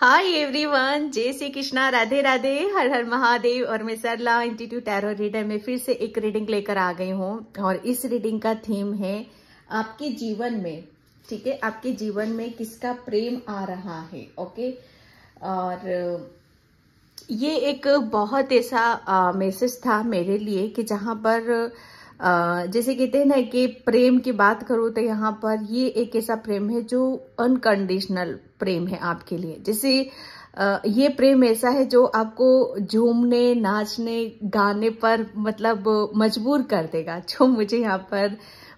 Hi everyone जय श्री कृष्णा राधे राधे हर हर महादेव और मैं सरला इंस्टीट्यूट टैरो रीडर में फिर से एक रीडिंग लेकर आ गई हूँ और इस रीडिंग का थीम है आपके जीवन में ठीक है आपके जीवन में किसका प्रेम आ रहा है ओके और ये एक बहुत ऐसा मैसेज था मेरे लिए कि जहाँ पर जैसे कहते हैं ना कि प्रेम की बात करो तो यहाँ पर ये एक ऐसा प्रेम है जो अनकंडीशनल प्रेम है आपके लिए जैसे ये प्रेम ऐसा है जो आपको झूमने नाचने गाने पर मतलब मजबूर कर देगा जो मुझे यहाँ पर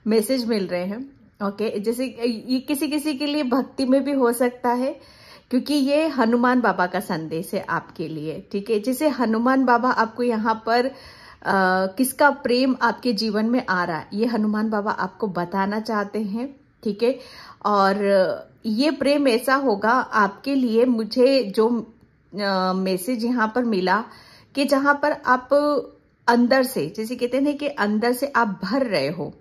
मैसेज मिल रहे हैं ओके जैसे ये किसी किसी के लिए भक्ति में भी हो सकता है क्योंकि ये हनुमान बाबा का संदेश है आपके लिए ठीक है जैसे हनुमान बाबा आपको यहाँ पर किसका प्रेम आपके जीवन में आ रहा है ये हनुमान बाबा आपको बताना चाहते हैं ठीक है और ये प्रेम ऐसा होगा आपके लिए मुझे जो मैसेज यहाँ पर मिला कि जहां पर आप अंदर से जैसे कहते हैं कि अंदर से आप भर रहे हो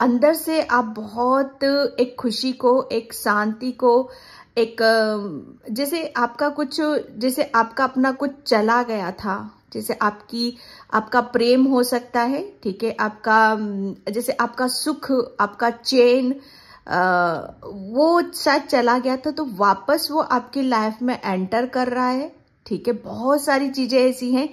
अंदर से आप बहुत एक खुशी को एक शांति को एक जैसे आपका कुछ जैसे आपका अपना कुछ चला गया था जैसे आपकी आपका प्रेम हो सकता है ठीक है आपका जैसे आपका सुख आपका चैन वो शायद चला गया था तो वापस वो आपकी लाइफ में एंटर कर रहा है ठीक है बहुत सारी चीजें ऐसी हैं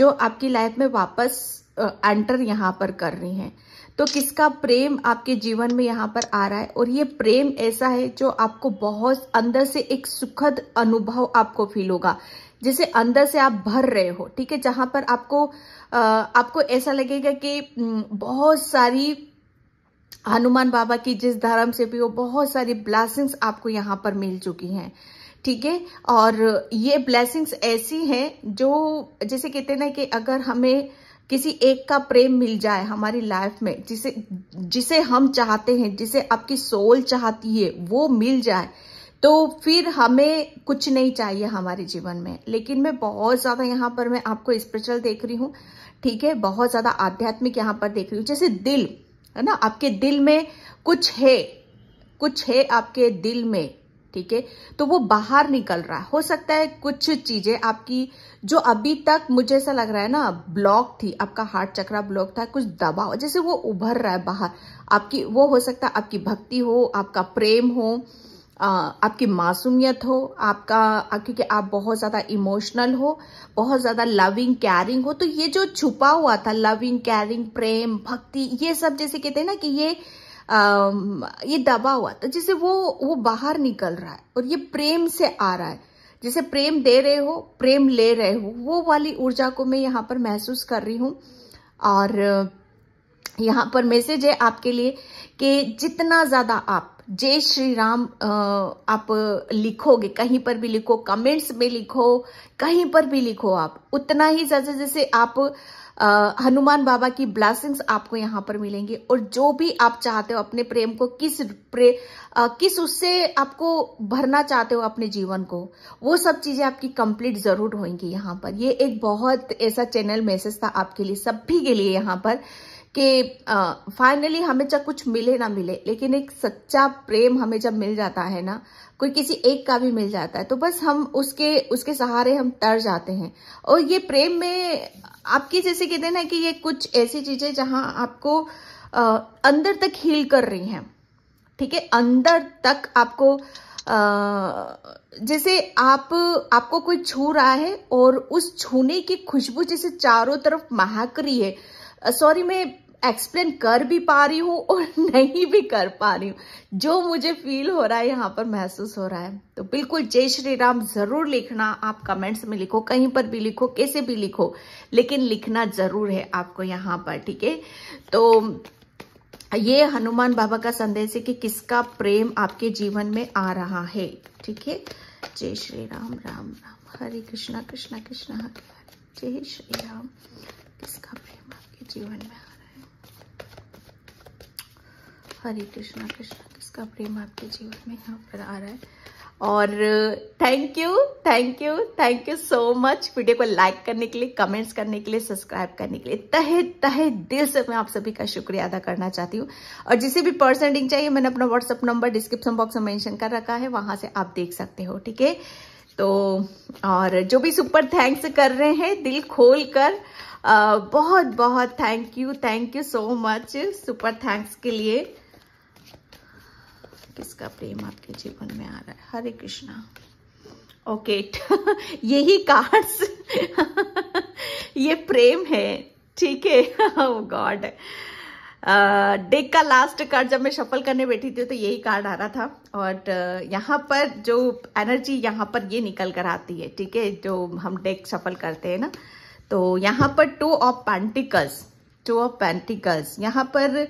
जो आपकी लाइफ में वापस एंटर यहाँ पर कर रही हैं तो किसका प्रेम आपके जीवन में यहाँ पर आ रहा है और ये प्रेम ऐसा है जो आपको बहुत अंदर से एक सुखद अनुभव आपको फील होगा जिसे अंदर से आप भर रहे हो ठीक है जहां पर आपको आपको ऐसा लगेगा कि बहुत सारी हनुमान बाबा की जिस धर्म से भी हो बहुत सारी ब्लैसिंग्स आपको यहाँ पर मिल चुकी हैं ठीक है और ये ब्लैसिंग्स ऐसी हैं जो जैसे कहते हैं ना कि अगर हमें किसी एक का प्रेम मिल जाए हमारी लाइफ में जिसे जिसे हम चाहते हैं जिसे आपकी सोल चाहती है वो मिल जाए तो फिर हमें कुछ नहीं चाहिए हमारे जीवन में लेकिन मैं बहुत ज़्यादा यहाँ पर मैं आपको स्पिरिचुअल देख रही हूँ ठीक है बहुत ज़्यादा आध्यात्मिक यहाँ पर देख रही हूँ जैसे दिल है ना आपके दिल में कुछ है कुछ है आपके दिल में ठीक है तो वो बाहर निकल रहा है हो सकता है कुछ चीजें आपकी जो अभी तक मुझे ऐसा लग रहा है ना ब्लॉक थी आपका हार्ट चक्रा ब्लॉक था कुछ दबाव जैसे वो उभर रहा है बाहर आपकी वो हो सकता है आपकी भक्ति हो आपका प्रेम हो आपकी मासूमियत हो आपका क्योंकि आप बहुत ज़्यादा इमोशनल हो बहुत ज़्यादा लविंग कैरिंग हो तो ये जो छुपा हुआ था लविंग कैरिंग प्रेम भक्ति ये सब जैसे कहते हैं ना कि ये आ, ये दबा हुआ था जैसे वो वो बाहर निकल रहा है और ये प्रेम से आ रहा है जैसे प्रेम दे रहे हो प्रेम ले रहे हो वो वाली ऊर्जा को मैं यहाँ पर महसूस कर रही हूँ और यहाँ पर मैसेज है आपके लिए कि जितना ज़्यादा आप जय श्री राम आप लिखोगे कहीं पर भी लिखो कमेंट्स में लिखो कहीं पर भी लिखो आप उतना ही जैसे जैसे आप हनुमान बाबा की ब्लैसिंग्स आपको यहाँ पर मिलेंगे और जो भी आप चाहते हो अपने प्रेम को किस प्रे आ, किस उससे आपको भरना चाहते हो अपने जीवन को वो सब चीजें आपकी कंप्लीट जरूर होंगी यहाँ पर ये एक बहुत ऐसा चैनल मैसेज था आपके लिए सभी के लिए यहाँ पर कि फाइनली हमें चाहे कुछ मिले ना मिले लेकिन एक सच्चा प्रेम हमें जब मिल जाता है ना कोई किसी एक का भी मिल जाता है तो बस हम उसके उसके सहारे हम तर जाते हैं और ये प्रेम में आपकी जैसे कहते हैं ना कि ये कुछ ऐसी चीजें जहां आपको आ, अंदर तक हील कर रही हैं ठीक है अंदर तक आपको आ, जैसे आप आपको कोई छू रहा है और उस छूने की खुशबू जैसे चारों तरफ महक रही है सॉरी मैं एक्सप्लेन कर भी पा रही हूँ और नहीं भी कर पा रही हूँ जो मुझे फील हो रहा है यहाँ पर महसूस हो रहा है तो बिल्कुल जय श्री राम जरूर लिखना आप कमेंट्स में लिखो कहीं पर भी लिखो कैसे भी लिखो लेकिन लिखना जरूर है आपको यहाँ पर ठीक है तो ये हनुमान बाबा का संदेश है कि किसका प्रेम आपके जीवन में आ रहा है ठीक है जय श्री राम राम राम हरे कृष्णा कृष्णा कृष्णा हरे हरे जय श्री राम किसका प्रेम जीवन में आ रहा है हरे कृष्णा कृष्णा किसका प्रेम आपके जीवन में यहाँ पर आ रहा है और thank you thank you thank you so much video को लाइक करने के लिए कमेंट्स करने के लिए सब्सक्राइब करने के लिए तहे तहे दिल से मैं आप सभी का शुक्रिया अदा करना चाहती हूँ और जिसे भी पर्सन पर्सनडिंग चाहिए मैंने अपना व्हाट्सअप नंबर डिस्क्रिप्शन बॉक्स में मेंशन कर रखा है वहां से आप देख सकते हो ठीक है तो और जो भी सुपर थैंक्स कर रहे हैं दिल खोल कर बहुत बहुत thank you thank you so much super thanks के लिए किसका प्रेम आपके जीवन में आ रहा है हरे कृष्णा ओके यही कार्ड्स ये प्रेम है ठीक है ओ गॉड डेक का लास्ट कार्ड जब मैं शफल करने बैठी थी तो यही कार्ड आ रहा था और यहाँ पर जो एनर्जी यहाँ पर ये निकल कर आती है ठीक है जो हम डेक शफल करते हैं ना तो यहाँ पर two of pentacles two of pentacles यहाँ पर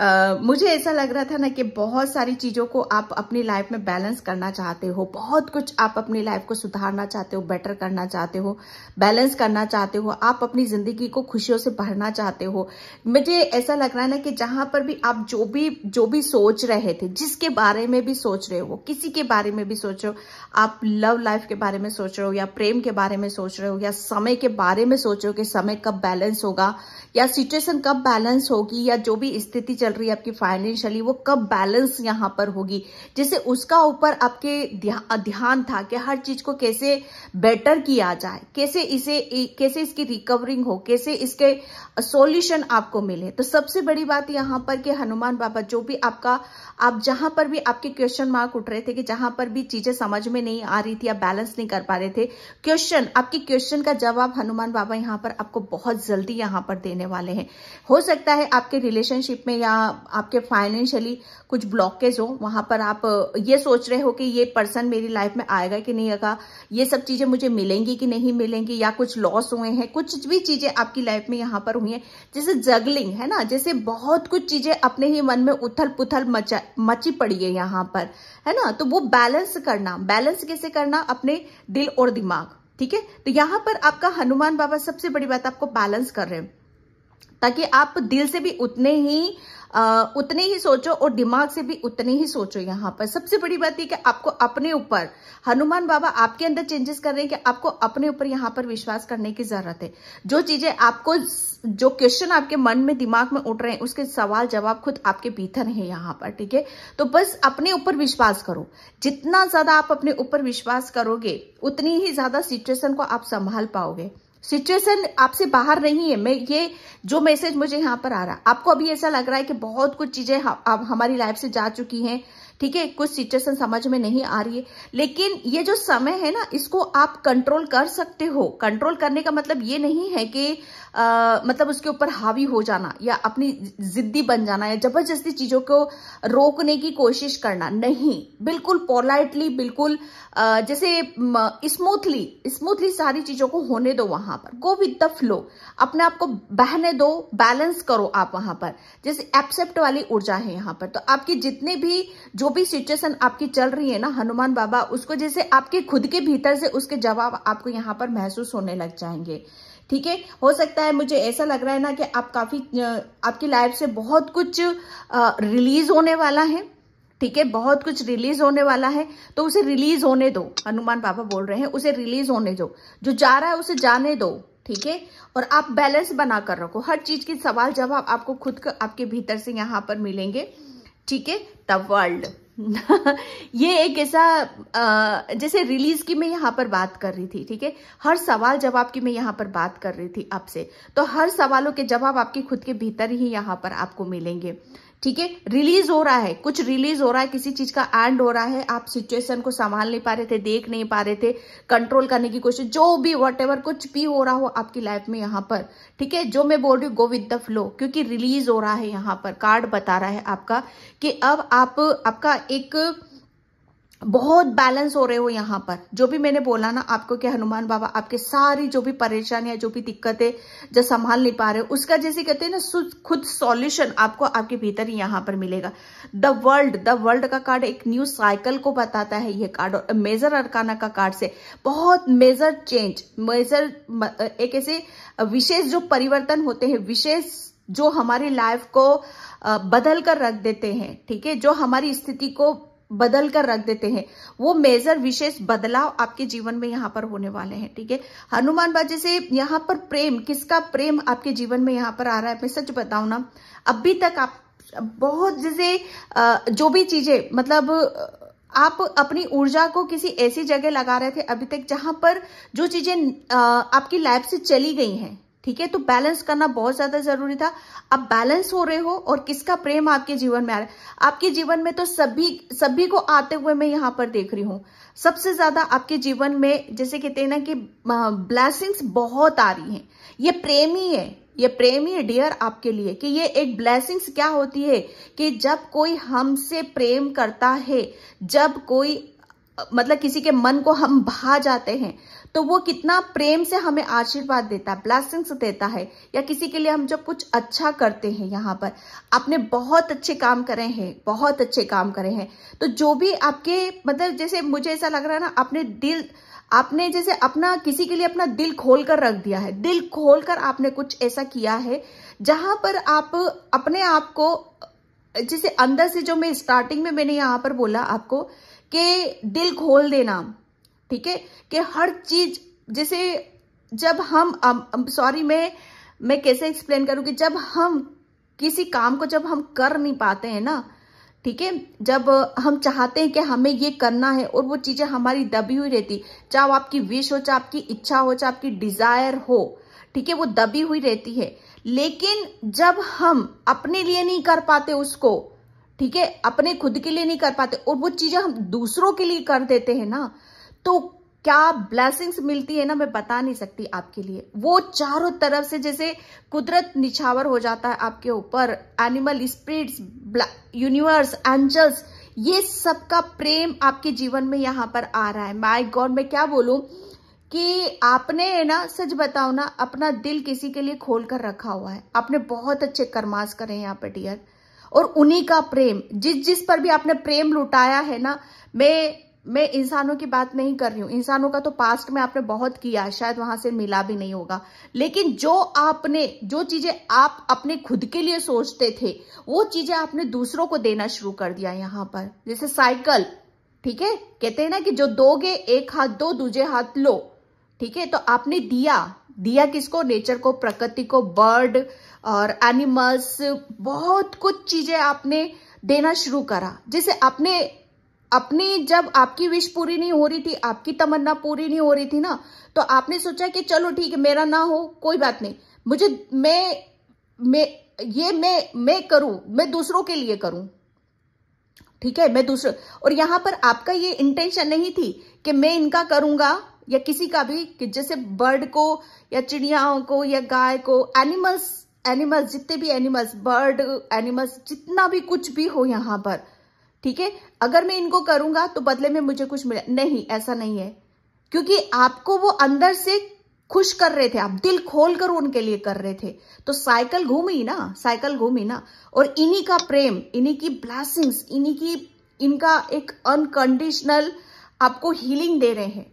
Uh, मुझे ऐसा लग रहा था ना कि बहुत सारी चीज़ों को आप अपनी लाइफ में बैलेंस करना चाहते हो बहुत कुछ आप अपनी लाइफ को सुधारना चाहते हो बेटर करना चाहते हो बैलेंस करना चाहते हो आप अपनी ज़िंदगी को खुशियों से भरना चाहते हो मुझे ऐसा लग रहा है ना कि जहां पर भी आप जो भी जो भी सोच रहे थे जिसके बारे में भी सोच रहे हो किसी के बारे में भी सोच रहे हो आप लव लाइफ के बारे में सोच रहे हो या प्रेम के बारे में सोच रहे हो या समय के बारे में सोच रहे हो कि समय कब बैलेंस होगा या सिचुएशन कब बैलेंस होगी या जो भी स्थिति चल चल रही है आपकी फाइनेंशियली वो कब बैलेंस यहां पर होगी जैसे उसका ऊपर आपके ध्या, ध्यान था कि हर चीज को कैसे बेटर किया जाए कैसे इसे कैसे इसकी रिकवरिंग हो कैसे इसके सॉल्यूशन आपको मिले तो सबसे बड़ी बात यहां पर कि हनुमान बाबा जो भी आपका आप जहां पर भी आपके क्वेश्चन मार्क उठ रहे थे कि जहां पर भी चीजें समझ में नहीं आ रही थी आप बैलेंस नहीं कर पा रहे थे क्वेश्चन आपके क्वेश्चन का जवाब हनुमान बाबा यहाँ पर आपको बहुत जल्दी यहां पर देने वाले हैं हो सकता है आपके रिलेशनशिप में या आपके फाइनेंशियली कुछ ब्लॉकेज हो वहां पर आप ये सोच रहे हो कि ये पर्सन मेरी लाइफ में आएगा कि नहीं आएगा ये सब चीजें मुझे मिलेंगी कि नहीं मिलेंगी या कुछ लॉस हुए हैं कुछ भी चीजें आपकी लाइफ में यहां पर हुई है जैसे जगलिंग है ना जैसे बहुत कुछ चीजें अपने ही मन में उथल पुथल मचा मची पड़ी है यहाँ पर है ना तो वो बैलेंस करना बैलेंस कैसे करना अपने दिल और दिमाग ठीक है तो यहाँ पर आपका हनुमान बाबा सबसे बड़ी बात आपको बैलेंस कर रहे हैं ताकि आप दिल से भी उतने ही आ, उतने ही सोचो और दिमाग से भी उतने ही सोचो यहाँ पर सबसे बड़ी बात यह कि आपको अपने ऊपर हनुमान बाबा आपके अंदर चेंजेस कर रहे हैं कि आपको अपने ऊपर यहाँ पर विश्वास करने की जरूरत है जो चीजें आपको जो क्वेश्चन आपके मन में दिमाग में उठ रहे हैं उसके सवाल जवाब खुद आपके भीतर है यहाँ पर ठीक है तो बस अपने ऊपर विश्वास करो जितना ज्यादा आप अपने ऊपर विश्वास करोगे उतनी ही ज्यादा सिचुएशन को आप संभाल पाओगे सिचुएशन आपसे बाहर नहीं है मैं ये जो मैसेज मुझे यहाँ पर आ रहा आपको अभी ऐसा लग रहा है कि बहुत कुछ चीजें हमारी लाइफ से जा चुकी हैं ठीक है कुछ सिचुएशन समझ में नहीं आ रही है लेकिन ये जो समय है ना इसको आप कंट्रोल कर सकते हो कंट्रोल करने का मतलब ये नहीं है कि आ, मतलब उसके ऊपर हावी हो जाना या अपनी जिद्दी बन जाना या जबरदस्ती चीजों को रोकने की कोशिश करना नहीं बिल्कुल पोलाइटली बिल्कुल आ, जैसे स्मूथली स्मूथली सारी चीजों को होने दो वहां पर गो विद द फ्लो अपने आप को बहने दो बैलेंस करो आप वहां पर जैसे एक्सेप्ट वाली ऊर्जा है यहाँ पर तो आपकी जितने भी जो भी सिचुएशन आपकी चल रही है ना हनुमान बाबा उसको जैसे आपके खुद के भीतर से उसके जवाब आपको यहाँ पर महसूस होने लग जाएंगे ठीक है हो सकता है मुझे ऐसा लग रहा है ना कि आप काफी आपकी लाइफ से बहुत कुछ रिलीज होने वाला है ठीक है बहुत कुछ रिलीज होने वाला है तो उसे रिलीज होने दो हनुमान बाबा बोल रहे हैं उसे रिलीज होने दो जो जा रहा है उसे जाने दो ठीक है और आप बैलेंस बना कर रखो हर चीज के सवाल जवाब आपको खुद आपके भीतर से यहां पर मिलेंगे ठीक है द वर्ल्ड ये एक ऐसा जैसे रिलीज की मैं यहाँ पर बात कर रही थी ठीक है हर सवाल जवाब की मैं यहाँ पर बात कर रही थी आपसे तो हर सवालों के जवाब आपके खुद के भीतर ही यहाँ पर आपको मिलेंगे ठीक है रिलीज हो रहा है कुछ रिलीज हो रहा है किसी चीज का एंड हो रहा है आप सिचुएशन को संभाल नहीं पा रहे थे देख नहीं पा रहे थे कंट्रोल करने की कोशिश जो भी वट कुछ भी हो रहा हो आपकी लाइफ में यहाँ पर ठीक है जो मैं बोल रही हूँ गो विद द फ्लो क्योंकि रिलीज हो रहा है यहाँ पर कार्ड बता रहा है आपका कि अब आप आपका एक बहुत बैलेंस हो रहे हो यहाँ पर जो भी मैंने बोला ना आपको कि हनुमान बाबा आपके सारी जो भी परेशानियां जो भी दिक्कतें जो संभाल नहीं पा रहे हो उसका जैसे कहते हैं ना खुद सॉल्यूशन आपको आपके भीतर ही यहाँ पर मिलेगा द वर्ल्ड द वर्ल्ड का कार्ड एक न्यू साइकिल को बताता है ये कार्ड और मेजर अरकाना का कार्ड से बहुत मेजर चेंज मेजर एक ऐसे विशेष जो परिवर्तन होते हैं विशेष जो हमारी लाइफ को बदल कर रख देते हैं ठीक है जो हमारी स्थिति को बदल कर रख देते हैं वो मेजर विशेष बदलाव आपके जीवन में यहाँ पर होने वाले हैं ठीक है हनुमान बाजी से यहाँ पर प्रेम किसका प्रेम आपके जीवन में यहाँ पर आ रहा है मैं सच बताऊ ना अभी तक आप बहुत जैसे जो भी चीजें मतलब आप अपनी ऊर्जा को किसी ऐसी जगह लगा रहे थे अभी तक जहां पर जो चीजें आपकी लाइफ से चली गई हैं ठीक है तो बैलेंस करना बहुत ज्यादा जरूरी था आप बैलेंस हो रहे हो और किसका प्रेम आपके जीवन में आ रहा है आपके जीवन में तो सभी सभी को आते हुए मैं यहाँ पर देख रही हूँ सबसे ज्यादा आपके जीवन में जैसे कहते हैं ना कि ब्लैसिंग्स बहुत आ रही हैं ये प्रेम ही है ये प्रेम ही डियर आपके लिए कि ये एक ब्लैसिंग्स क्या होती है कि जब कोई हमसे प्रेम करता है जब कोई मतलब किसी के मन को हम भा जाते हैं तो वो कितना प्रेम से हमें आशीर्वाद देता है ब्लैसिंग्स देता है या किसी के लिए हम जब कुछ अच्छा करते हैं यहाँ पर आपने बहुत अच्छे काम करे हैं बहुत अच्छे काम करे हैं तो जो भी आपके मतलब जैसे मुझे ऐसा लग रहा है ना अपने दिल आपने जैसे अपना किसी के लिए अपना दिल खोल कर रख दिया है दिल खोल कर आपने कुछ ऐसा किया है जहां पर आप अपने आप को जैसे अंदर से जो मैं स्टार्टिंग में मैंने यहाँ पर बोला आपको कि दिल खोल देना ठीक है कि हर चीज जैसे जब हम सॉरी मैं मैं कैसे एक्सप्लेन करूँ कि जब हम किसी काम को जब हम कर नहीं पाते हैं ना ठीक है जब हम चाहते हैं कि हमें ये करना है और वो चीजें हमारी दबी हुई रहती चाहे वो आपकी विश हो चाहे आपकी इच्छा हो चाहे आपकी डिजायर हो ठीक है वो दबी हुई रहती है लेकिन जब हम अपने लिए नहीं कर पाते उसको ठीक है अपने खुद के लिए नहीं कर पाते और वो चीजें हम दूसरों के लिए कर देते हैं ना तो क्या ब्लैसिंग्स मिलती है ना मैं बता नहीं सकती आपके लिए वो चारों तरफ से जैसे कुदरत निछावर हो जाता है आपके ऊपर एनिमल स्प्रिट्स यूनिवर्स एंजल्स ये सबका प्रेम आपके जीवन में यहां पर आ रहा है माय गॉड मैं क्या बोलू कि आपने है ना सच बताओ ना अपना दिल किसी के लिए खोल कर रखा हुआ है आपने बहुत अच्छे कर्मास करे हैं यहाँ पर डियर और उन्हीं का प्रेम जिस जिस पर भी आपने प्रेम लुटाया है ना मैं मैं इंसानों की बात नहीं कर रही हूं इंसानों का तो पास्ट में आपने बहुत किया शायद वहां से मिला भी नहीं होगा लेकिन जो आपने जो चीजें आप अपने खुद के लिए सोचते थे वो चीजें आपने दूसरों को देना शुरू कर दिया यहाँ पर जैसे साइकिल ठीक है कहते हैं ना कि जो दोगे एक हाथ दो दूजे हाथ लो ठीक है तो आपने दिया दिया किसको नेचर को प्रकृति को बर्ड और एनिमल्स बहुत कुछ चीजें आपने देना शुरू करा जैसे अपने अपनी जब आपकी विश पूरी नहीं हो रही थी आपकी तमन्ना पूरी नहीं हो रही थी ना तो आपने सोचा कि चलो ठीक है मेरा ना हो कोई बात नहीं मुझे मैं मैं ये मैं मैं करूं मैं दूसरों के लिए करूं ठीक है मैं दूसरे और यहां पर आपका ये इंटेंशन नहीं थी कि मैं इनका करूंगा या किसी का भी कि जैसे बर्ड को या चिड़ियाओं को या गाय को एनिमल्स एनिमल्स जितने भी एनिमल्स बर्ड एनिमल्स जितना भी कुछ भी हो यहां पर ठीक है अगर मैं इनको करूंगा तो बदले में मुझे कुछ मिला नहीं ऐसा नहीं है क्योंकि आपको वो अंदर से खुश कर रहे थे आप दिल खोल कर उनके लिए कर रहे थे तो साइकिल घूमी ना साइकिल घूमी ना और इन्हीं का प्रेम इन्हीं की ब्लैसिंग्स इन्हीं की इनका एक अनकंडीशनल आपको हीलिंग दे रहे हैं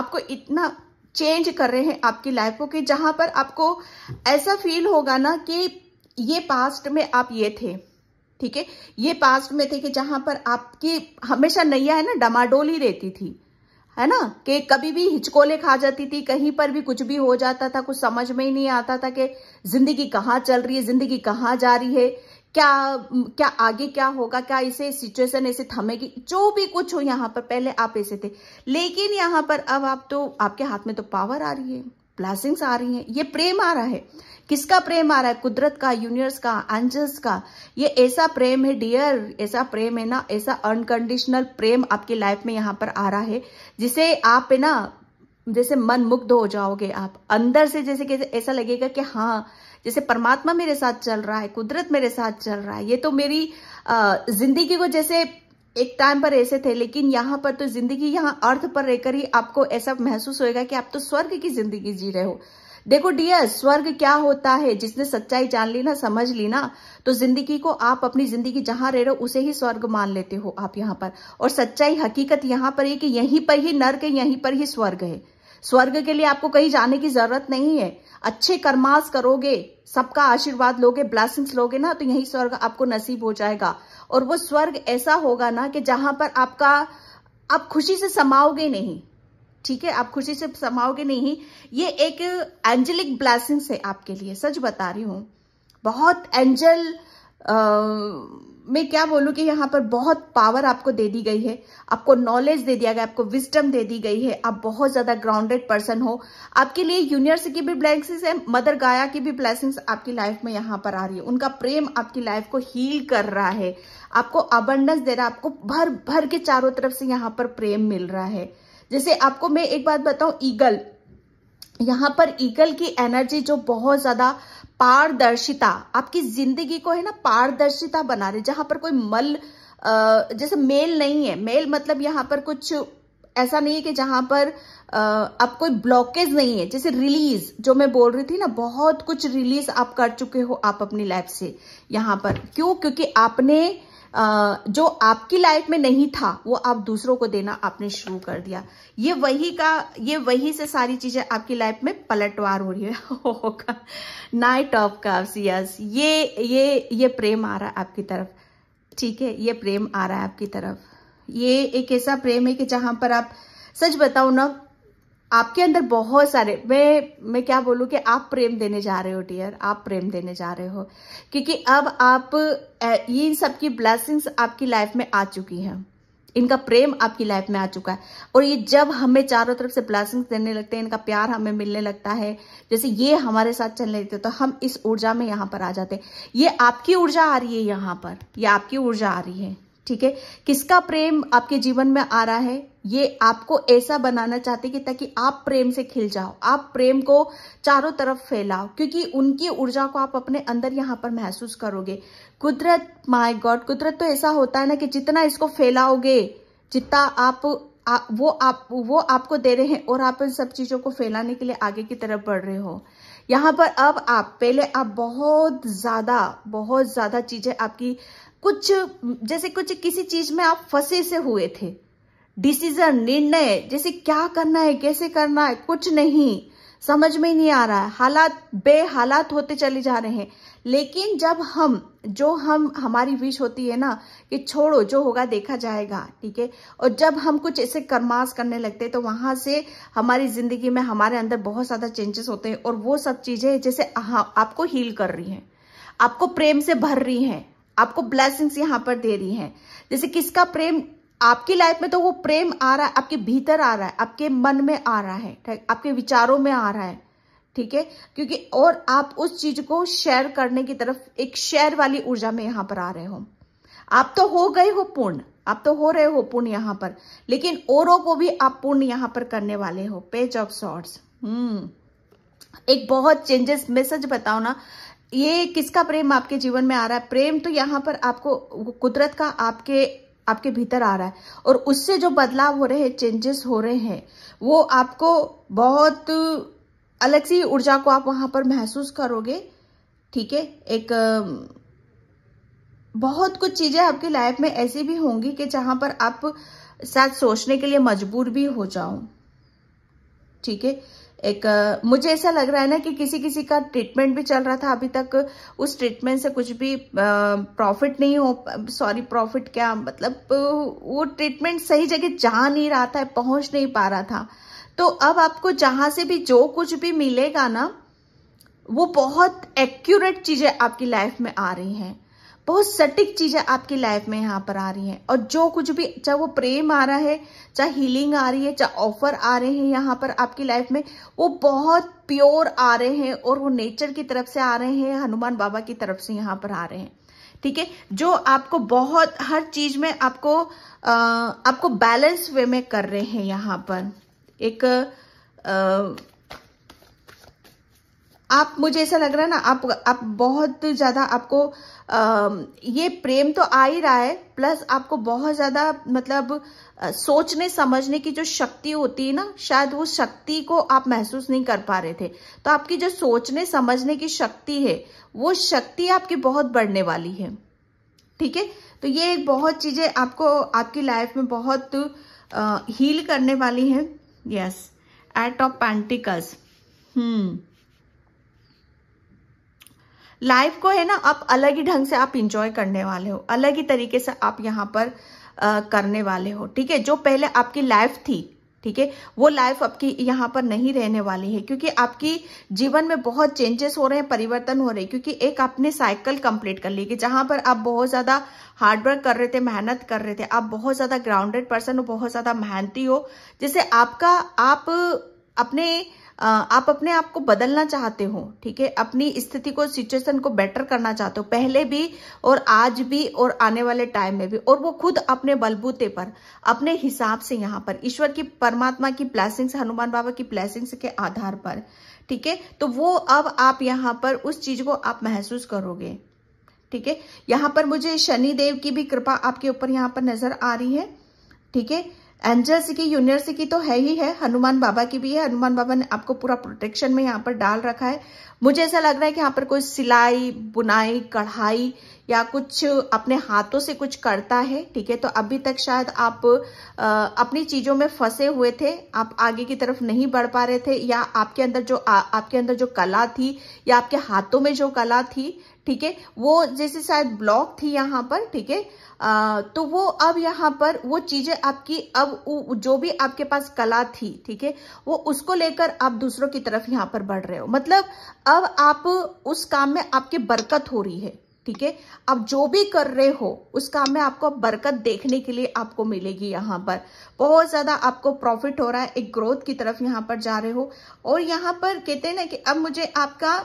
आपको इतना चेंज कर रहे हैं आपकी लाइफ को कि जहां पर आपको ऐसा फील होगा ना कि ये पास्ट में आप ये थे ठीक है ये पास्ट में थे कि जहां पर आपकी हमेशा नैया है ना डमाडोल ही रहती थी है ना कि कभी भी हिचकोले खा जाती थी कहीं पर भी कुछ भी हो जाता था कुछ समझ में ही नहीं आता था कि जिंदगी कहाँ चल रही है जिंदगी कहाँ जा रही है क्या क्या आगे क्या होगा क्या इसे सिचुएशन ऐसे थमेगी जो भी कुछ हो यहाँ पर पहले आप ऐसे थे लेकिन यहाँ पर अब आप तो आपके हाथ में तो पावर आ रही है ब्लैसिंग्स आ रही हैं ये प्रेम आ रहा है किसका प्रेम आ रहा है कुदरत का यूनिवर्स का एंजल्स का ये ऐसा प्रेम है डियर ऐसा प्रेम है ना ऐसा अनकंडीशनल प्रेम आपकी लाइफ में यहाँ पर आ रहा है जिसे आप है ना जैसे मन मुग्ध हो जाओगे आप अंदर से जैसे कि ऐसा लगेगा कि हाँ जैसे परमात्मा मेरे साथ चल रहा है कुदरत मेरे साथ चल रहा है ये तो मेरी जिंदगी को जैसे एक टाइम पर ऐसे थे लेकिन यहाँ पर तो जिंदगी यहाँ अर्थ पर रहकर ही आपको ऐसा महसूस होएगा कि आप तो स्वर्ग की जिंदगी जी रहे हो देखो डियर स्वर्ग क्या होता है जिसने सच्चाई जान ली ना समझ ली ना तो जिंदगी को आप अपनी जिंदगी जहां रह रहे हो उसे ही स्वर्ग मान लेते हो आप यहां पर और सच्चाई हकीकत यहां पर है कि यहीं पर ही नर्क है यहीं पर ही स्वर्ग है स्वर्ग के लिए आपको कहीं जाने की जरूरत नहीं है अच्छे कर्मास करोगे सबका आशीर्वाद लोगे ब्लैसिंग्स लोगे ना तो यही स्वर्ग आपको नसीब हो जाएगा और वो स्वर्ग ऐसा होगा ना कि जहां पर आपका आप खुशी से समाओगे नहीं ठीक है आप खुशी से समाओगे नहीं ये एक एंजलिक ब्लैसिंग्स है आपके लिए सच बता रही हूं बहुत एंजल मैं क्या बोलूँ कि यहाँ पर बहुत पावर आपको दे दी गई है आपको नॉलेज दे दिया गया आपको विस्टम दे दी गई है आप बहुत ज्यादा ग्राउंडेड पर्सन हो आपके लिए यूनिवर्स की भी ब्लैसिंग्स है मदर गाया की भी ब्लैसिंग्स आपकी लाइफ में यहाँ पर आ रही है उनका प्रेम आपकी लाइफ को हील कर रहा है आपको अबंडस दे रहा है आपको भर भर के चारों तरफ से यहाँ पर प्रेम मिल रहा है जैसे आपको मैं एक बात बताऊं ईगल यहाँ पर ईगल की एनर्जी जो बहुत ज्यादा पारदर्शिता आपकी जिंदगी को है ना पारदर्शिता बना रहे जहां पर कोई मल जैसे मेल नहीं है मेल मतलब यहाँ पर कुछ ऐसा नहीं है कि जहां पर आप कोई ब्लॉकेज नहीं है जैसे रिलीज जो मैं बोल रही थी ना बहुत कुछ रिलीज आप कर चुके हो आप अपनी लाइफ से यहाँ पर क्यों क्योंकि आपने जो आपकी लाइफ में नहीं था वो आप दूसरों को देना आपने शुरू कर दिया ये वही का ये वही से सारी चीजें आपकी लाइफ में पलटवार हो रही है नाइट ऑफ कप्स यस ये ये ये प्रेम आ रहा है आपकी तरफ ठीक है ये प्रेम आ रहा है आपकी तरफ ये एक ऐसा प्रेम है कि जहां पर आप सच बताओ ना आपके अंदर बहुत सारे मैं मैं क्या बोलूँ कि आप प्रेम देने जा रहे हो डियर आप प्रेम देने जा रहे हो क्योंकि अब आप ये इन सबकी ब्लैसिंग्स आपकी लाइफ में आ चुकी हैं इनका प्रेम आपकी लाइफ में आ चुका है और ये जब हमें चारों तरफ से ब्लैसिंग्स देने लगते हैं इनका प्यार हमें मिलने लगता है जैसे ये हमारे साथ चलने लगते तो हम इस ऊर्जा में यहाँ पर आ जाते हैं ये आपकी ऊर्जा आ रही है यहाँ पर ये आपकी ऊर्जा आ रही है ठीक है किसका प्रेम आपके जीवन में आ रहा है ये आपको ऐसा बनाना चाहते कि ताकि आप प्रेम से खिल जाओ आप प्रेम को चारों तरफ फैलाओ क्योंकि उनकी ऊर्जा को आप अपने अंदर यहां पर महसूस करोगे कुदरत माय गॉड कुदरत तो ऐसा होता है ना कि जितना इसको फैलाओगे जितना आप आ, वो आप वो आपको दे रहे हैं और आप इन सब चीजों को फैलाने के लिए आगे की तरफ बढ़ रहे हो यहाँ पर अब आप पहले आप बहुत ज्यादा बहुत ज्यादा चीजें आपकी कुछ जैसे कुछ किसी चीज में आप फंसे से हुए थे डिसीजन निर्णय जैसे क्या करना है कैसे करना है कुछ नहीं समझ में नहीं आ रहा है हालात बेहालात होते चले जा रहे हैं लेकिन जब हम जो हम हमारी विश होती है ना कि छोड़ो जो होगा देखा जाएगा ठीक है और जब हम कुछ ऐसे कर्मास करने लगते हैं तो वहां से हमारी जिंदगी में हमारे अंदर बहुत ज्यादा चेंजेस होते हैं और वो सब चीजें जैसे हाँ, आपको हील कर रही हैं आपको प्रेम से भर रही हैं आपको ब्लेसिंग्स यहां पर दे रही हैं जैसे किसका प्रेम आपकी लाइफ में तो वो प्रेम आ रहा है आपके भीतर आ रहा है आपके मन में आ रहा है ठीक आपके विचारों में आ रहा है ठीक है क्योंकि और आप उस चीज को शेयर करने की तरफ एक शेयर वाली ऊर्जा में यहां पर आ रहे हो आप तो हो गए हो पूर्ण आप तो हो रहे हो पूर्ण यहां पर लेकिन औरों को भी आप पूर्ण यहां पर करने वाले हो पेज ऑफ सॉर्ट्स हम्म एक बहुत चेंजेस मैसेज बताओ ना ये किसका प्रेम आपके जीवन में आ रहा है प्रेम तो यहाँ पर आपको कुदरत का आपके आपके भीतर आ रहा है और उससे जो बदलाव हो रहे हैं चेंजेस हो रहे हैं वो आपको बहुत अलग सी ऊर्जा को आप वहां पर महसूस करोगे ठीक है एक बहुत कुछ चीजें आपकी लाइफ में ऐसी भी होंगी कि जहां पर आप शायद सोचने के लिए मजबूर भी हो जाओ ठीक है एक मुझे ऐसा लग रहा है ना कि किसी किसी का ट्रीटमेंट भी चल रहा था अभी तक उस ट्रीटमेंट से कुछ भी प्रॉफिट नहीं हो सॉरी प्रॉफिट क्या मतलब वो ट्रीटमेंट सही जगह जा नहीं रहा था पहुंच नहीं पा रहा था तो अब आपको जहां से भी जो कुछ भी मिलेगा ना वो बहुत एक्यूरेट चीजें आपकी लाइफ में आ रही हैं बहुत सटीक चीज़ें आपकी लाइफ में यहाँ पर आ रही हैं और जो कुछ भी चाहे वो प्रेम आ रहा है चाहे हीलिंग आ रही है चाहे ऑफर आ रहे हैं यहाँ पर आपकी लाइफ में वो बहुत प्योर आ रहे हैं और वो नेचर की तरफ से आ रहे हैं हनुमान बाबा की तरफ से यहाँ पर आ रहे हैं ठीक है जो आपको बहुत हर चीज में आपको आ, आपको बैलेंस वे में कर रहे हैं यहाँ पर एक आ, आप मुझे ऐसा लग रहा है ना आप आप बहुत ज्यादा आपको ये प्रेम तो आ ही रहा है प्लस आपको बहुत ज़्यादा मतलब सोचने समझने की जो शक्ति होती है ना शायद वो शक्ति को आप महसूस नहीं कर पा रहे थे तो आपकी जो सोचने समझने की शक्ति है वो शक्ति आपकी बहुत बढ़ने वाली है ठीक है तो ये बहुत चीज़ें आपको आपकी लाइफ में बहुत हील करने वाली है yes eight of pentacles hmm life को है ना आप अलग ही ढंग से आप इंजॉय करने वाले हो अलग ही तरीके से आप यहाँ पर आ, करने वाले हो ठीक है जो पहले आपकी लाइफ थी ठीक है वो लाइफ आपकी यहाँ पर नहीं रहने वाली है क्योंकि आपकी जीवन में बहुत चेंजेस हो रहे हैं परिवर्तन हो रहे हैं क्योंकि एक आपने साइकिल कंप्लीट कर ली कि जहां पर आप बहुत ज्यादा हार्डवर्क कर रहे थे मेहनत कर रहे थे आप बहुत ज्यादा ग्राउंडेड पर्सन हो बहुत ज्यादा मेहनती हो जैसे आपका आप अपने आप अपने आप को बदलना चाहते हो ठीक है अपनी स्थिति को सिचुएशन को बेटर करना चाहते हो पहले भी और आज भी और आने वाले टाइम में भी और वो खुद अपने बलबूते पर अपने हिसाब से यहाँ पर ईश्वर की परमात्मा की ब्लैसिंग्स हनुमान बाबा की ब्लैसिंग्स के आधार पर ठीक है तो वो अब आप यहाँ पर उस चीज को आप महसूस करोगे ठीक है यहाँ पर मुझे शनिदेव की भी कृपा आपके ऊपर यहाँ पर नजर आ रही है ठीक है एंजल की यूनिवर्सिटी की तो है ही है हनुमान बाबा की भी है हनुमान बाबा ने आपको पूरा प्रोटेक्शन में यहाँ पर डाल रखा है मुझे ऐसा लग रहा है कि यहाँ पर कोई सिलाई बुनाई कढ़ाई या कुछ अपने हाथों से कुछ करता है ठीक है तो अभी तक शायद आप आ, अपनी चीजों में फंसे हुए थे आप आगे की तरफ नहीं बढ़ पा रहे थे या आपके अंदर जो आ, आपके अंदर जो कला थी या आपके हाथों में जो कला थी ठीक है वो जैसे शायद ब्लॉक थी यहाँ पर ठीक है तो वो अब यहाँ पर वो चीजें आपकी अब जो भी आपके पास कला थी ठीक है वो उसको लेकर आप दूसरों की तरफ यहाँ पर बढ़ रहे हो मतलब अब आप उस काम में आपकी बरकत हो रही है ठीक है आप जो भी कर रहे हो उस काम में आपको बरकत देखने के लिए आपको मिलेगी यहाँ पर बहुत ज़्यादा आपको प्रॉफिट हो रहा है एक ग्रोथ की तरफ यहाँ पर जा रहे हो और यहाँ पर कहते हैं ना कि अब मुझे आपका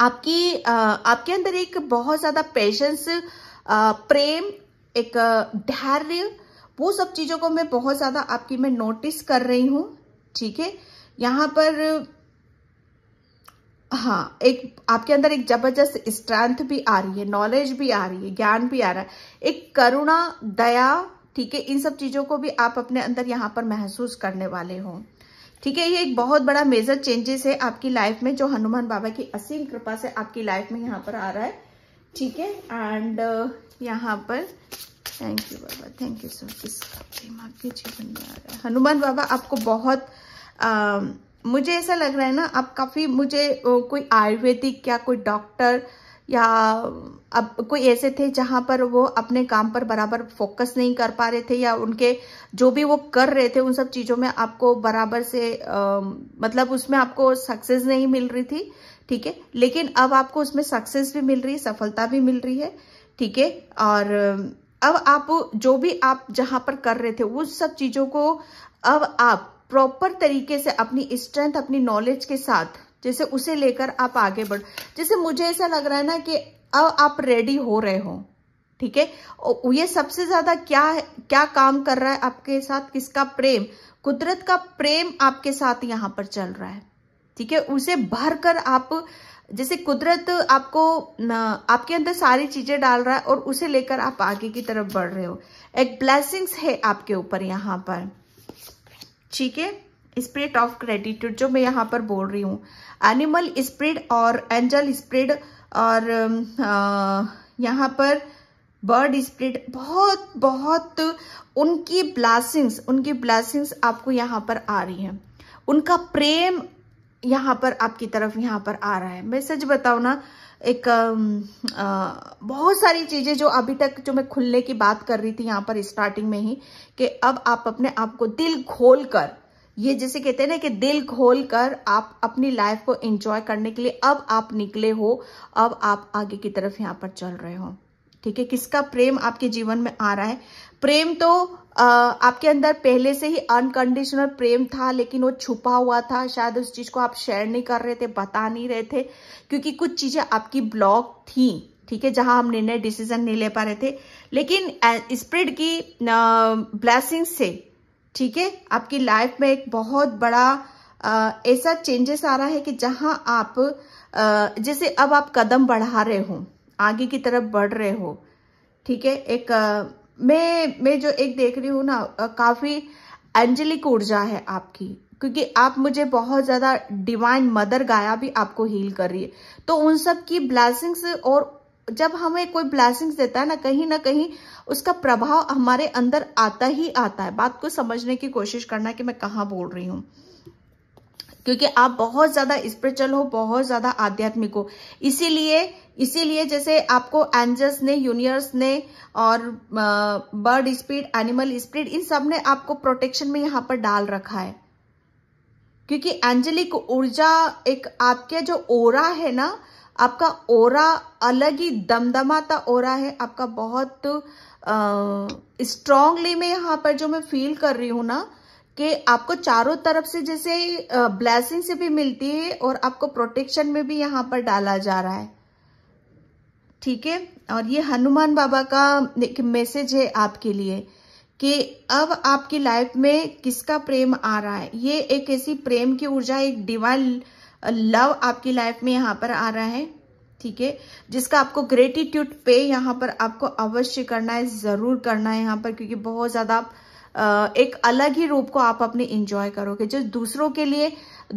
आपकी आपके अंदर एक बहुत ज़्यादा पेशेंस प्रेम एक धैर्य वो सब चीज़ों को मैं बहुत ज़्यादा आपकी मैं नोटिस कर रही हूं ठीक है यहाँ पर हाँ एक आपके अंदर एक जबरदस्त स्ट्रेंथ भी आ रही है नॉलेज भी आ रही है ज्ञान भी आ रहा है एक करुणा दया ठीक है इन सब चीज़ों को भी आप अपने अंदर यहां पर महसूस करने वाले हों ठीक है ये एक बहुत बड़ा मेजर चेंजेस है आपकी लाइफ में जो हनुमान बाबा की असीम कृपा से आपकी लाइफ में यहाँ पर आ रहा है ठीक है एंड uh, यहाँ पर थैंक यू बाबा थैंक यू सो मच आपके जीवन में आ रहा है हनुमान बाबा आपको बहुत आ, uh, मुझे ऐसा लग रहा है ना आप काफ़ी मुझे कोई आयुर्वेदिक या कोई डॉक्टर या अब कोई ऐसे थे जहां पर वो अपने काम पर बराबर फोकस नहीं कर पा रहे थे या उनके जो भी वो कर रहे थे उन सब चीज़ों में आपको बराबर से आ, मतलब उसमें आपको सक्सेस नहीं मिल रही थी ठीक है लेकिन अब आपको उसमें सक्सेस भी मिल रही है सफलता भी मिल रही है ठीक है और अब आप जो भी आप जहां पर कर रहे थे उस सब चीज़ों को अब आप प्रॉपर तरीके से अपनी स्ट्रेंथ अपनी नॉलेज के साथ जैसे उसे लेकर आप आगे बढ़ जैसे मुझे ऐसा लग रहा है ना कि अब आप रेडी हो रहे हो ठीक है ये सबसे ज्यादा क्या क्या काम कर रहा है आपके साथ किसका प्रेम कुदरत का प्रेम आपके साथ यहां पर चल रहा है ठीक है उसे भर कर आप जैसे कुदरत आपको आपके अंदर सारी चीजें डाल रहा है और उसे लेकर आप आगे की तरफ बढ़ रहे हो एक ब्लेसिंग्स है आपके ऊपर यहाँ पर ठीक है स्प्रिट ऑफ ग्रेटिट्यूड जो मैं यहाँ पर बोल रही हूँ एनिमल स्प्रिट और एंजल स्प्रिट और um, uh, यहाँ पर बर्ड स्प्रिट बहुत बहुत उनकी ब्लासिंग्स उनकी ब्लासिंग्स आपको यहाँ पर आ रही हैं उनका प्रेम यहाँ पर आपकी तरफ यहाँ पर आ रहा है मैं सच बताऊ ना एक आ, um, uh, बहुत सारी चीज़ें जो अभी तक जो मैं खुलने की बात कर रही थी यहाँ पर स्टार्टिंग में ही कि अब आप अपने आप को दिल खोलकर कर ये जैसे कहते हैं ना कि दिल खोल कर आप अपनी लाइफ को एंजॉय करने के लिए अब आप निकले हो अब आप आगे की तरफ यहाँ पर चल रहे हो ठीक है किसका प्रेम आपके जीवन में आ रहा है प्रेम तो आ, आपके अंदर पहले से ही अनकंडीशनल प्रेम था लेकिन वो छुपा हुआ था शायद उस चीज को आप शेयर नहीं कर रहे थे बता नहीं रहे थे क्योंकि कुछ चीजें आपकी ब्लॉक थी ठीक है जहां हम निर्णय डिसीजन नहीं ले पा रहे थे लेकिन स्प्रिड की ब्लैसिंग से ठीक है आपकी लाइफ में एक बहुत बड़ा ऐसा चेंजेस आ रहा है कि जहां आप आ, जैसे अब आप कदम बढ़ा रहे हो आगे की तरफ बढ़ रहे हो ठीक है एक आ, मैं मैं जो एक देख रही हूँ ना काफी एंजलिक ऊर्जा है आपकी क्योंकि आप मुझे बहुत ज्यादा डिवाइन मदर गाया भी आपको हील कर रही है तो उन सब की ब्लैसिंग्स और जब हमें कोई ब्लैसिंग्स देता है ना कहीं ना कहीं उसका प्रभाव हमारे अंदर आता ही आता है बात को समझने की कोशिश करना कि मैं कहाँ बोल रही हूँ क्योंकि आप बहुत ज्यादा स्पिरिचुअल हो बहुत ज्यादा आध्यात्मिक हो इसीलिए इसीलिए जैसे आपको एंजल्स ने यूनियर्स ने और बर्ड स्पीड एनिमल स्पीड इन सब ने आपको प्रोटेक्शन में यहां पर डाल रखा है क्योंकि एंजेलिक ऊर्जा एक आपके जो ओरा है ना आपका ओरा अलग ही दमदमाता ओरा है आपका बहुत स्ट्रांगली मैं यहाँ पर जो मैं फील कर रही हूँ ना कि आपको चारों तरफ से जैसे ब्लेसिंग से भी मिलती है और आपको प्रोटेक्शन में भी यहाँ पर डाला जा रहा है ठीक है और ये हनुमान बाबा का एक मैसेज है आपके लिए कि अब आपकी लाइफ में किसका प्रेम आ रहा है ये एक ऐसी प्रेम की ऊर्जा एक डिवाइन लव आपकी लाइफ में यहाँ पर आ रहा है ठीक है जिसका आपको ग्रेटिट्यूड पे यहाँ पर आपको अवश्य करना है ज़रूर करना है यहाँ पर क्योंकि बहुत ज़्यादा आप एक अलग ही रूप को आप अपने इंजॉय करोगे जो दूसरों के लिए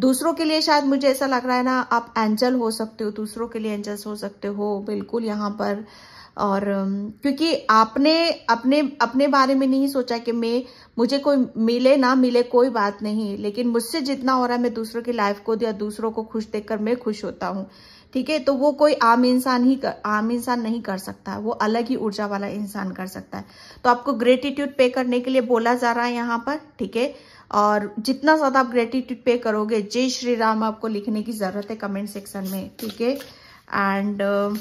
दूसरों के लिए शायद मुझे ऐसा लग रहा है ना आप एंजल हो सकते हो दूसरों के लिए एंजल्स हो सकते हो बिल्कुल यहाँ पर और क्योंकि आपने अपने अपने बारे में नहीं सोचा कि मैं मुझे कोई मिले ना मिले कोई बात नहीं लेकिन मुझसे जितना हो रहा है मैं दूसरों की लाइफ को या दूसरों को खुश देखकर मैं खुश होता हूँ ठीक है तो वो कोई आम इंसान ही कर, आम इंसान नहीं कर सकता वो अलग ही ऊर्जा वाला इंसान कर सकता है तो आपको ग्रेटिट्यूड पे करने के लिए बोला जा रहा है यहाँ पर ठीक है और जितना ज़्यादा आप ग्रेटिट्यूड पे करोगे जय श्री राम आपको लिखने की ज़रूरत है कमेंट सेक्शन में ठीक है एंड uh,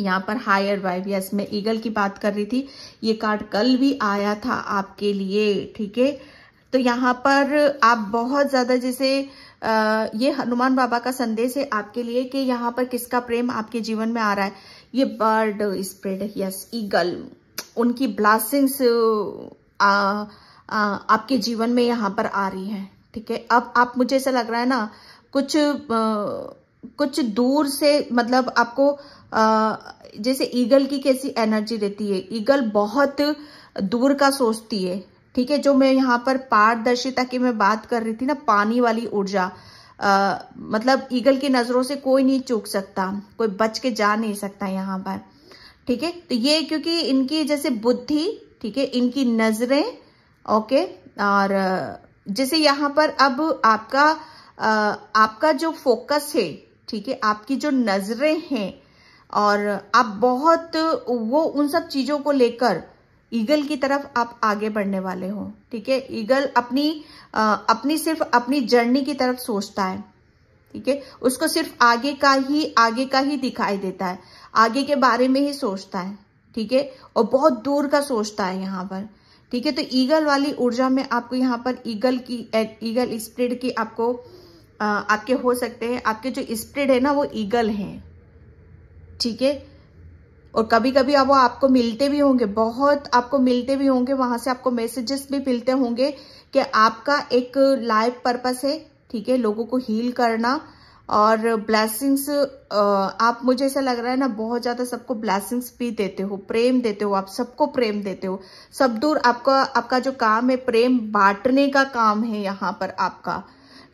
यहाँ पर हायर वाइव यस मैं ईगल की बात कर रही थी ये कार्ड कल भी आया था आपके लिए ठीक है तो यहाँ पर आप बहुत ज़्यादा जैसे ये हनुमान बाबा का संदेश है आपके लिए कि यहाँ पर किसका प्रेम आपके जीवन में आ रहा है ये बर्ड स्प्रेड यस ईगल उनकी ब्लासिंग्स आपके जीवन में यहाँ पर आ रही है ठीक है अब आप मुझे ऐसा लग रहा है ना कुछ आ, कुछ दूर से मतलब आपको आ, जैसे ईगल की कैसी एनर्जी देती है ईगल बहुत दूर का सोचती है ठीक है जो मैं यहाँ पर पारदर्शिता की मैं बात कर रही थी ना पानी वाली ऊर्जा मतलब ईगल की नज़रों से कोई नहीं चूक सकता कोई बच के जा नहीं सकता यहाँ पर ठीक है तो ये क्योंकि इनकी जैसे बुद्धि ठीक है इनकी नज़रें ओके और जैसे यहाँ पर अब आपका आपका जो फोकस है ठीक है आपकी जो नज़रें हैं और आप बहुत वो उन सब चीज़ों को लेकर ईगल की तरफ आप आगे बढ़ने वाले हो ठीक है ईगल अपनी आ, अपनी सिर्फ अपनी जर्नी की तरफ सोचता है ठीक है उसको सिर्फ आगे का ही आगे का ही दिखाई देता है आगे के बारे में ही सोचता है ठीक है और बहुत दूर का सोचता है यहाँ पर ठीक है तो ईगल वाली ऊर्जा में आपको यहाँ पर ईगल की ईगल स्प्रिड की आपको आ, आपके हो सकते हैं आपके जो स्प्रिड है ना वो ईगल है ठीक है और कभी कभी अब वो आपको मिलते भी होंगे बहुत आपको मिलते भी होंगे वहां से आपको मैसेजेस भी मिलते होंगे कि आपका एक लाइफ पर्पस है ठीक है लोगों को हील करना और ब्लैसिंग्स आप मुझे ऐसा लग रहा है ना बहुत ज़्यादा सबको ब्लैसिंग्स भी देते हो प्रेम देते हो आप सबको प्रेम देते हो सब दूर आपका आपका जो काम है प्रेम बांटने का काम है यहाँ पर आपका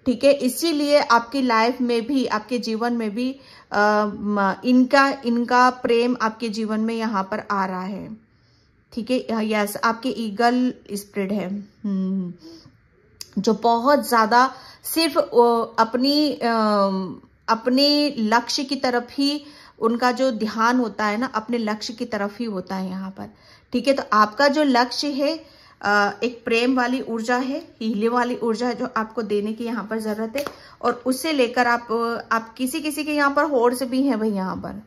ठीक है इसीलिए आपकी लाइफ में भी आपके जीवन में भी इनका इनका प्रेम आपके जीवन में यहाँ पर आ रहा है ठीक है यस आपके ईगल स्प्रेड है हम्म। जो बहुत ज़्यादा सिर्फ अपनी अपने लक्ष्य की तरफ ही उनका जो ध्यान होता है ना अपने लक्ष्य की तरफ ही होता है यहाँ पर ठीक है तो आपका जो लक्ष्य है एक प्रेम वाली ऊर्जा है हीलिंग वाली ऊर्जा है जो आपको देने की यहाँ पर ज़रूरत है और उससे लेकर आप आप किसी किसी के यहाँ पर हॉर्स भी हैं भाई यहाँ पर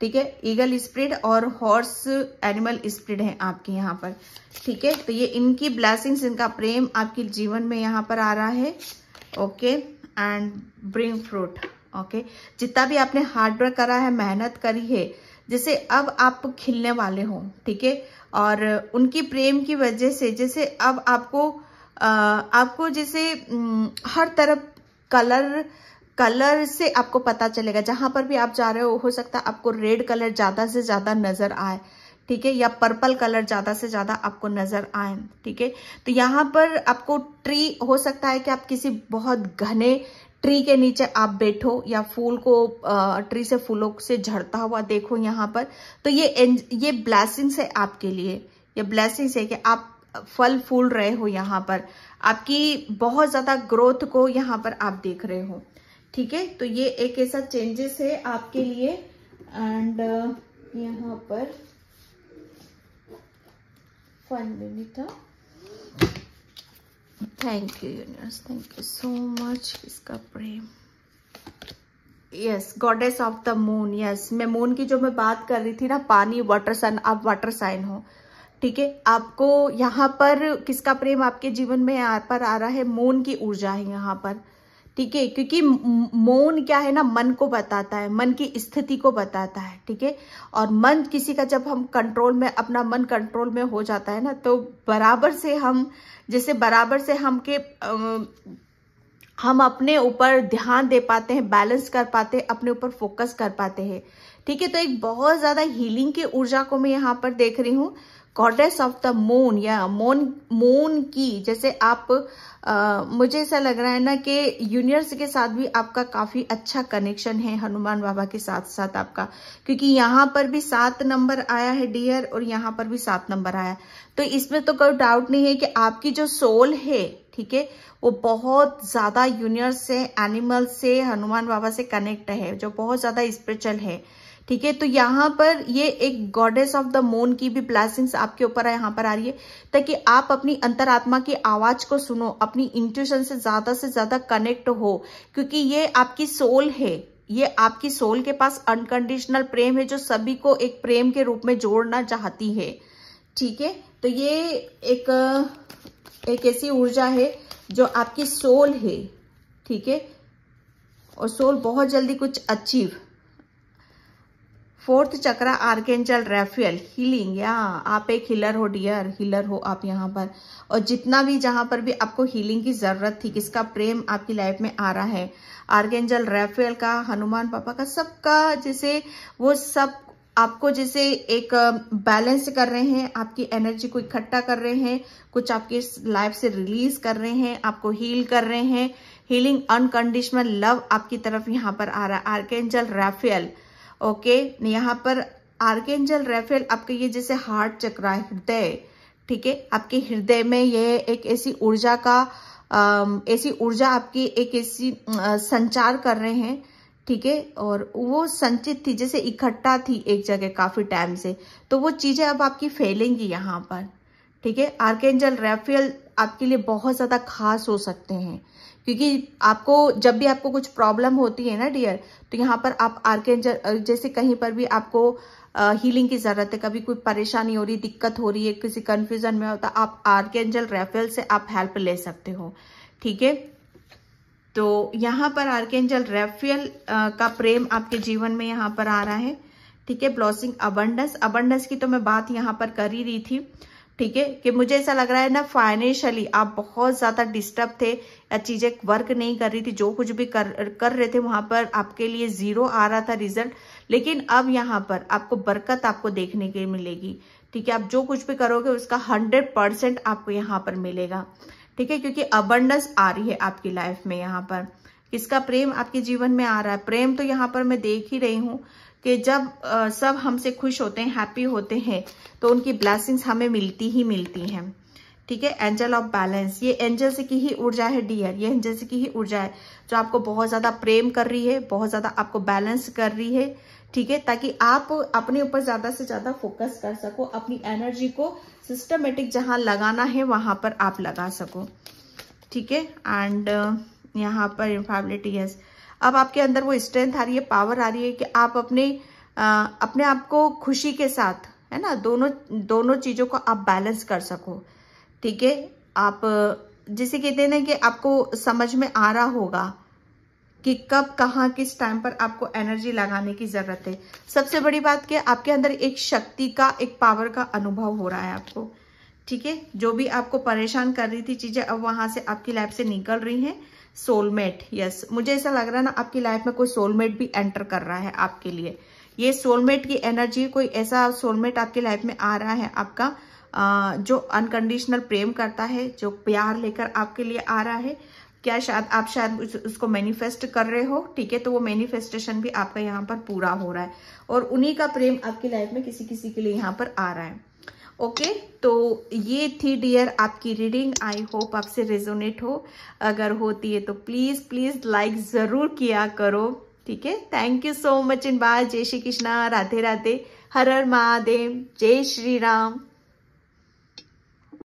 ठीक है ईगल स्प्रिड और हॉर्स एनिमल स्प्रिड है आपके यहाँ पर ठीक है तो ये इनकी ब्लैसिंग्स इनका प्रेम आपके जीवन में यहाँ पर आ रहा है okay and bring fruit okay जितना भी आपने हार्डवर्क करा है मेहनत करी है जैसे अब आप खिलने वाले हो ठीक है और उनकी प्रेम की वजह से जैसे अब आपको आ, आपको जैसे हर तरफ कलर कलर से आपको पता चलेगा जहां पर भी आप जा रहे हो हो सकता है आपको रेड कलर ज्यादा से ज्यादा नजर आए ठीक है या पर्पल कलर ज्यादा से ज्यादा आपको नजर आए ठीक है तो यहाँ पर आपको ट्री हो सकता है कि आप किसी बहुत घने ट्री के नीचे आप बैठो या फूल को ट्री से फूलों से झड़ता हुआ देखो यहाँ पर तो ये ये ब्लैसिंग्स है आपके लिए ये ब्लैसिंग्स है कि आप फल फूल रहे हो यहाँ पर आपकी बहुत ज़्यादा ग्रोथ को यहाँ पर आप देख रहे हो ठीक है तो ये एक ऐसा चेंजेस है आपके लिए एंड यहाँ पर वन था thank you universe thank you so much इसका प्रेम yes goddess of the moon yes मैं मून की जो मैं बात कर रही थी ना पानी वाटर सन आप वाटर साइन हो ठीक है आपको यहाँ पर किसका प्रेम आपके जीवन में यहाँ पर आ रहा है मून की ऊर्जा है यहाँ पर ठीक है क्योंकि मौन क्या है ना मन को बताता है मन की स्थिति को बताता है ठीक है और मन किसी का जब हम कंट्रोल में अपना मन कंट्रोल में हो जाता है ना तो बराबर से हम जैसे बराबर से हम के हम अपने ऊपर ध्यान दे पाते हैं बैलेंस कर पाते हैं अपने ऊपर फोकस कर पाते हैं ठीक है तो एक बहुत ज्यादा हीलिंग की ऊर्जा को मैं यहाँ पर देख रही हूँ गॉडेस ऑफ द मून या मोन मून की जैसे आप आ, मुझे ऐसा लग रहा है ना कि यूनिवर्स के साथ भी आपका काफी अच्छा कनेक्शन है हनुमान बाबा के साथ साथ आपका क्योंकि यहाँ पर भी सात नंबर आया है डियर और यहाँ पर भी सात नंबर आया तो इसमें तो कोई डाउट नहीं है कि आपकी जो सोल है ठीक है वो बहुत ज्यादा यूनिवर्स से एनिमल से हनुमान बाबा से कनेक्ट है जो बहुत ज्यादा स्पिरिचुअल है ठीक है तो यहां पर ये एक गॉडेस ऑफ द मून की भी ब्लैसिंग्स आपके ऊपर यहां पर आ रही है ताकि आप अपनी अंतरात्मा की आवाज को सुनो अपनी इंट्यूशन से ज्यादा से ज्यादा कनेक्ट हो क्योंकि ये आपकी सोल है ये आपकी सोल के पास अनकंडीशनल प्रेम है जो सभी को एक प्रेम के रूप में जोड़ना चाहती है ठीक है तो ये एक एक ऐसी ऊर्जा है जो आपकी सोल है ठीक है और सोल बहुत जल्दी कुछ achieve fourth chakra archangel Raphael healing या आप एक हीलर हो डियर हीलर हो आप यहाँ पर और जितना भी जहाँ पर भी आपको हीलिंग की ज़रूरत थी किसका प्रेम आपकी लाइफ में आ रहा है आर्केंजल रेफियल का हनुमान पापा का सबका जैसे वो सब आपको जैसे एक बैलेंस कर रहे हैं आपकी एनर्जी को इकट्ठा कर रहे हैं कुछ आपके लाइफ से रिलीज कर रहे हैं आपको हील कर रहे हैं हीलिंग अनकंडीशनल लव आपकी तरफ यहाँ पर आ रहा है आर्केंजल रेफियल ओके यहाँ पर आर्केंजल रेफेल आपके ये जैसे हार्ट चक्र हृदय ठीक है आपके हृदय में यह एक ऐसी ऊर्जा का ऐसी ऊर्जा आपकी एक ऐसी संचार कर रहे हैं ठीक है और वो संचित थी जैसे इकट्ठा थी एक जगह काफी टाइम से तो वो चीजें अब आपकी फैलेंगी यहाँ पर ठीक है आर्केंजल रेफेल आपके लिए बहुत ज्यादा खास हो सकते हैं क्योंकि आपको जब भी आपको कुछ प्रॉब्लम होती है ना डियर तो यहाँ पर आप आर्केंजल जैसे कहीं पर भी आपको हीलिंग की ज़रूरत है कभी कोई परेशानी हो रही दिक्कत हो रही है किसी कन्फ्यूजन में होता तो आप आर्केंजल रेफेल से आप हेल्प ले सकते हो ठीक है तो यहाँ पर आर्केंजल रेफियल का प्रेम आपके जीवन में यहाँ पर आ रहा है ठीक है ब्लॉसिंग अबंडस अबंडस की तो मैं बात यहाँ पर कर ही रही थी ठीक है कि मुझे ऐसा लग रहा है ना फाइनेंशियली आप बहुत ज़्यादा डिस्टर्ब थे या चीज़ें वर्क नहीं कर रही थी जो कुछ भी कर कर रहे थे वहां पर आपके लिए ज़ीरो आ रहा था रिजल्ट लेकिन अब यहाँ पर आपको बरकत आपको देखने के मिलेगी ठीक है आप जो कुछ भी करोगे उसका हंड्रेड परसेंट आपको यहाँ पर मिलेगा ठीक है क्योंकि अबंडस आ रही है आपकी लाइफ में यहाँ पर किसका प्रेम आपके जीवन में आ रहा है प्रेम तो यहाँ पर मैं देख ही रही हूँ कि जब सब हमसे खुश होते हैं हैप्पी होते हैं तो उनकी ब्लैसिंग्स हमें मिलती ही मिलती हैं ठीक है एंजल ऑफ बैलेंस ये एंजल्स की ही ऊर्जा है डियर ये से की ही ऊर्जा है जो आपको बहुत ज़्यादा प्रेम कर रही है बहुत ज़्यादा आपको बैलेंस कर रही है ठीक है ताकि आप अपने ऊपर ज़्यादा से ज़्यादा फोकस कर सको अपनी एनर्जी को सिस्टमेटिक जहां लगाना है वहां पर आप लगा सको ठीक है एंड यहाँ पर इन्फाबिलिटी यस yes. अब आपके अंदर वो स्ट्रेंथ आ रही है पावर आ रही है कि आप अपने आ, अपने आप को खुशी के साथ है ना दोनों दोनों चीज़ों को आप बैलेंस कर सको ठीक है आप जिसे कहते हैं ना कि आपको समझ में आ रहा होगा कि कब कहाँ किस टाइम पर आपको एनर्जी लगाने की ज़रूरत है सबसे बड़ी बात कि आपके अंदर एक शक्ति का एक पावर का अनुभव हो रहा है आपको ठीक है जो भी आपको परेशान कर रही थी चीज़ें अब वहाँ से आपकी लाइफ से निकल रही हैं सोलमेट यस मुझे ऐसा लग रहा है ना आपकी लाइफ में कोई सोलमेट भी एंटर कर रहा है आपके लिए ये सोलमेट की एनर्जी कोई ऐसा सोलमेट आपकी लाइफ में आ रहा है आपका आ, जो अनकंडीशनल प्रेम करता है जो प्यार लेकर आपके लिए आ रहा है क्या शायद आप शायद उस, उसको मैनिफेस्ट कर रहे हो ठीक है तो वो मैनिफेस्टेशन भी आपका यहाँ पर पूरा हो रहा है और उन्हीं का प्रेम आपकी लाइफ में किसी किसी के लिए यहाँ पर आ रहा है ओके तो ये थी डियर आपकी रीडिंग आई होप आपसे रेजोनेट हो अगर होती है तो प्लीज़ प्लीज़ लाइक ज़रूर किया करो ठीक है थैंक यू सो मच इन बाय जय श्री कृष्णा राधे राधे हर हर महादेव जय श्री राम